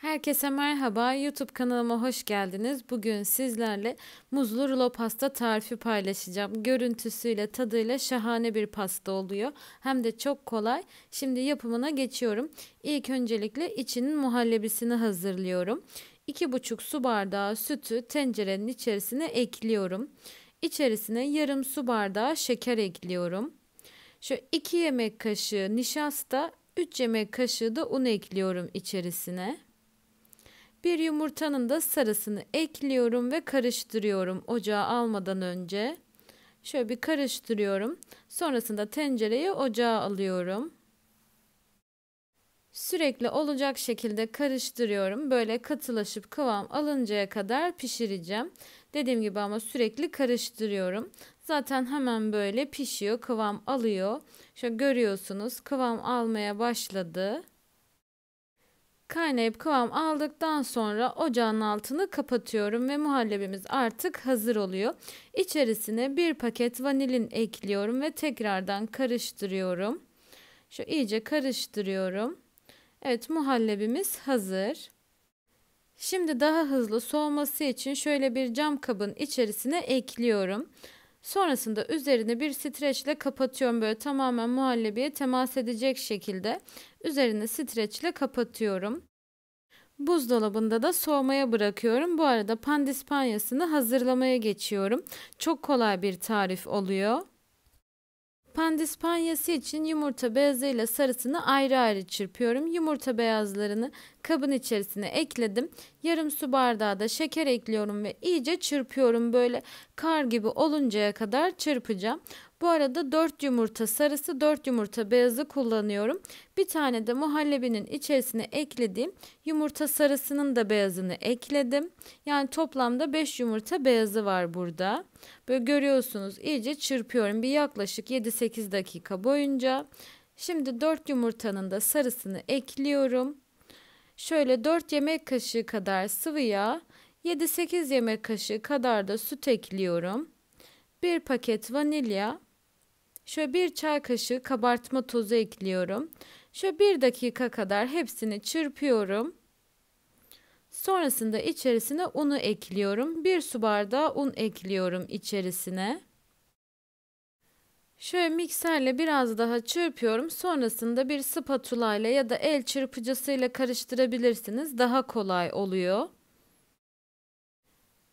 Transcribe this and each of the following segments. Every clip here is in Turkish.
Herkese merhaba. YouTube kanalıma hoş geldiniz. Bugün sizlerle muzlu rulo pasta tarifi paylaşacağım. Görüntüsüyle, tadıyla şahane bir pasta oluyor. Hem de çok kolay. Şimdi yapımına geçiyorum. İlk öncelikle içinin muhallebisini hazırlıyorum. 2,5 su bardağı sütü tencerenin içerisine ekliyorum. İçerisine yarım su bardağı şeker ekliyorum. Şu 2 yemek kaşığı nişasta, 3 yemek kaşığı da un ekliyorum içerisine. Bir yumurtanın da sarısını ekliyorum ve karıştırıyorum ocağa almadan önce. Şöyle bir karıştırıyorum. Sonrasında tencereyi ocağa alıyorum. Sürekli olacak şekilde karıştırıyorum. Böyle katılaşıp kıvam alıncaya kadar pişireceğim. Dediğim gibi ama sürekli karıştırıyorum. Zaten hemen böyle pişiyor, kıvam alıyor. Şöyle görüyorsunuz kıvam almaya başladı. Kaynayıp kıvam aldıktan sonra ocağın altını kapatıyorum ve muhallebimiz artık hazır oluyor. İçerisine bir paket vanilin ekliyorum ve tekrardan karıştırıyorum. Şu iyice karıştırıyorum. Evet muhallebimiz hazır. Şimdi daha hızlı soğuması için şöyle bir cam kabın içerisine ekliyorum. Sonrasında üzerine bir streçle kapatıyorum böyle tamamen muhallebiye temas edecek şekilde. Üzerine streçle kapatıyorum. Buzdolabında da soğumaya bırakıyorum. Bu arada pandispanyasını hazırlamaya geçiyorum. Çok kolay bir tarif oluyor. Pandispanyası için yumurta beyazıyla sarısını ayrı ayrı çırpıyorum. Yumurta beyazlarını kabın içerisine ekledim. Yarım su bardağı da şeker ekliyorum ve iyice çırpıyorum. Böyle kar gibi oluncaya kadar çırpacağım. Bu arada 4 yumurta sarısı 4 yumurta beyazı kullanıyorum. Bir tane de muhallebinin içerisine eklediğim yumurta sarısının da beyazını ekledim. Yani toplamda 5 yumurta beyazı var burada. Böyle görüyorsunuz iyice çırpıyorum bir yaklaşık 7-8 dakika boyunca. Şimdi 4 yumurtanın da sarısını ekliyorum. Şöyle 4 yemek kaşığı kadar sıvı yağ, 7-8 yemek kaşığı kadar da süt ekliyorum. Bir paket vanilya, Şöyle bir çay kaşığı kabartma tozu ekliyorum. Şöyle bir dakika kadar hepsini çırpıyorum. Sonrasında içerisine unu ekliyorum. Bir su bardağı un ekliyorum içerisine. Şöyle mikserle biraz daha çırpıyorum. Sonrasında bir spatula ile ya da el çırpıcısıyla karıştırabilirsiniz. Daha kolay oluyor.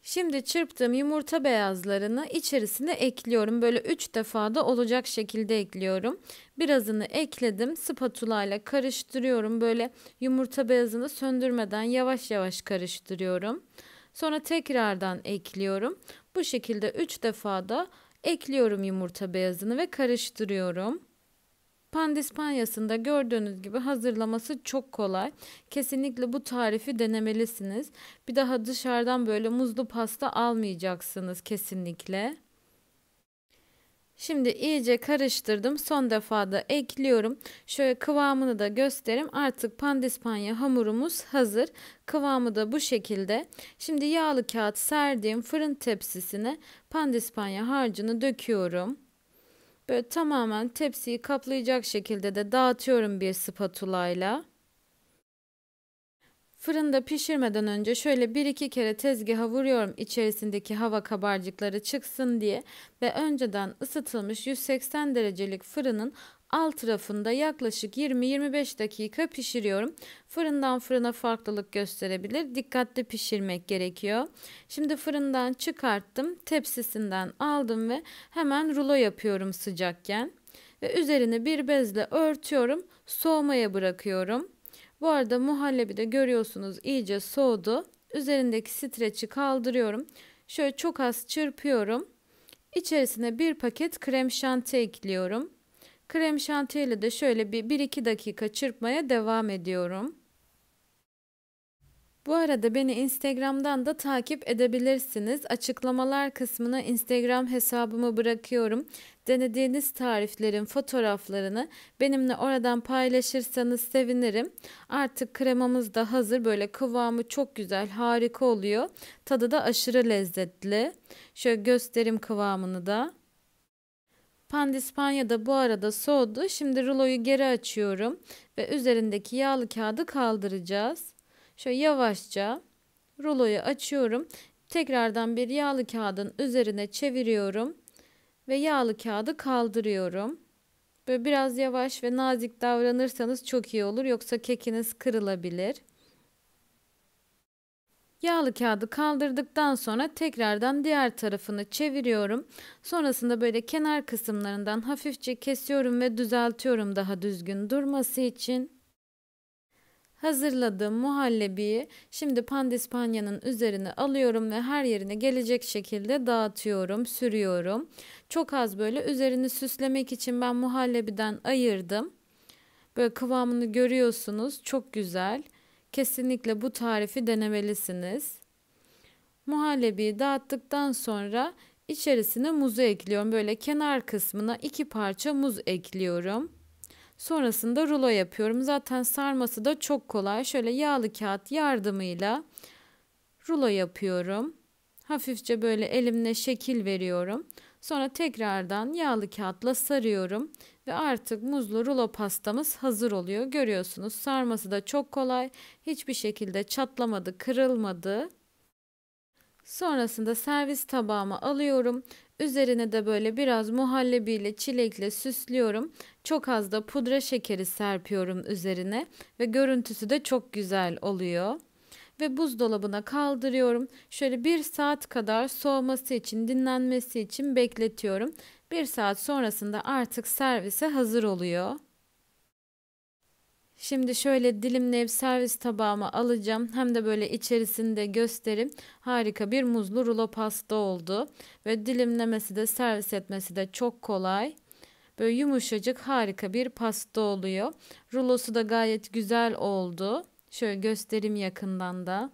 Şimdi çırptığım yumurta beyazlarını içerisine ekliyorum. Böyle 3 defa da olacak şekilde ekliyorum. Birazını ekledim. Spatula ile karıştırıyorum. Böyle yumurta beyazını söndürmeden yavaş yavaş karıştırıyorum. Sonra tekrardan ekliyorum. Bu şekilde 3 defa da ekliyorum yumurta beyazını ve karıştırıyorum. Pandispanyasında gördüğünüz gibi hazırlaması çok kolay. Kesinlikle bu tarifi denemelisiniz. Bir daha dışarıdan böyle muzlu pasta almayacaksınız kesinlikle. Şimdi iyice karıştırdım. Son defa da ekliyorum. Şöyle kıvamını da göstereyim. Artık pandispanya hamurumuz hazır. Kıvamı da bu şekilde. Şimdi yağlı kağıt serdiğim fırın tepsisine pandispanya harcını döküyorum. Böyle tamamen tepsiyi kaplayacak şekilde de dağıtıyorum bir spatula ile. Fırında pişirmeden önce şöyle bir iki kere tezgaha vuruyorum içerisindeki hava kabarcıkları çıksın diye ve önceden ısıtılmış 180 derecelik fırının alt tarafında yaklaşık 20-25 dakika pişiriyorum. Fırından fırına farklılık gösterebilir. Dikkatli pişirmek gerekiyor. Şimdi fırından çıkarttım. Tepsisinden aldım ve hemen rulo yapıyorum sıcakken. Ve üzerine bir bezle örtüyorum. Soğumaya bırakıyorum. Bu arada muhallebi de görüyorsunuz iyice soğudu. Üzerindeki streçi kaldırıyorum. Şöyle çok az çırpıyorum. İçerisine bir paket krem şanti ekliyorum. Krem şantiyle de şöyle bir 1-2 dakika çırpmaya devam ediyorum. Bu arada beni Instagram'dan da takip edebilirsiniz. Açıklamalar kısmına Instagram hesabımı bırakıyorum. Denediğiniz tariflerin fotoğraflarını benimle oradan paylaşırsanız sevinirim. Artık kremamız da hazır. Böyle kıvamı çok güzel, harika oluyor. Tadı da aşırı lezzetli. Şöyle gösterim kıvamını da. Pandispanya da bu arada soğudu. Şimdi ruloyu geri açıyorum ve üzerindeki yağlı kağıdı kaldıracağız. Şöyle yavaşça ruloyu açıyorum. Tekrardan bir yağlı kağıdın üzerine çeviriyorum ve yağlı kağıdı kaldırıyorum. Böyle biraz yavaş ve nazik davranırsanız çok iyi olur yoksa kekiniz kırılabilir. Yağlı kağıdı kaldırdıktan sonra tekrardan diğer tarafını çeviriyorum. Sonrasında böyle kenar kısımlarından hafifçe kesiyorum ve düzeltiyorum daha düzgün durması için hazırladığım muhallebiyi şimdi pandispanyanın üzerine alıyorum ve her yerine gelecek şekilde dağıtıyorum, sürüyorum. Çok az böyle üzerini süslemek için ben muhallebiden ayırdım. Böyle kıvamını görüyorsunuz. Çok güzel. Kesinlikle bu tarifi denemelisiniz. Muhallebiyi dağıttıktan sonra içerisine muzu ekliyorum. Böyle kenar kısmına iki parça muz ekliyorum. Sonrasında rulo yapıyorum. Zaten sarması da çok kolay. Şöyle yağlı kağıt yardımıyla rulo yapıyorum. Hafifçe böyle elimle şekil veriyorum. Sonra tekrardan yağlı kağıtla sarıyorum ve artık muzlu rulo pastamız hazır oluyor. Görüyorsunuz sarması da çok kolay. Hiçbir şekilde çatlamadı, kırılmadı. Sonrasında servis tabağıma alıyorum. Üzerine de böyle biraz muhallebiyle çilekle süslüyorum. Çok az da pudra şekeri serpiyorum üzerine ve görüntüsü de çok güzel oluyor. Ve buzdolabına kaldırıyorum. Şöyle bir saat kadar soğuması için, dinlenmesi için bekletiyorum. Bir saat sonrasında artık servise hazır oluyor. Şimdi şöyle dilimleyip servis tabağıma alacağım. Hem de böyle içerisinde gösterim. Harika bir muzlu rulo pasta oldu. Ve dilimlemesi de servis etmesi de çok kolay. Böyle yumuşacık harika bir pasta oluyor. Rulosu da gayet güzel oldu. Şöyle gösterim yakından da.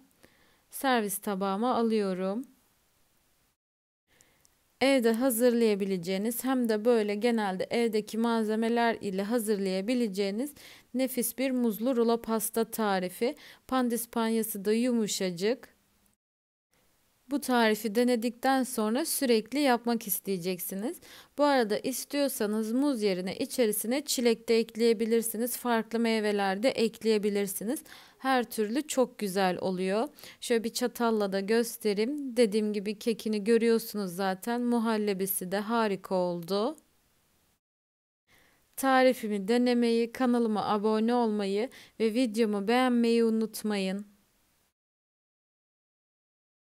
Servis tabağıma alıyorum evde hazırlayabileceğiniz hem de böyle genelde evdeki malzemeler ile hazırlayabileceğiniz nefis bir muzlu rulo pasta tarifi. Pandispanyası da yumuşacık. Bu tarifi denedikten sonra sürekli yapmak isteyeceksiniz. Bu arada istiyorsanız muz yerine içerisine çilek de ekleyebilirsiniz. Farklı meyveler de ekleyebilirsiniz her türlü çok güzel oluyor. Şöyle bir çatalla da göstereyim. Dediğim gibi kekini görüyorsunuz zaten. Muhallebisi de harika oldu. Tarifimi denemeyi, kanalıma abone olmayı ve videomu beğenmeyi unutmayın.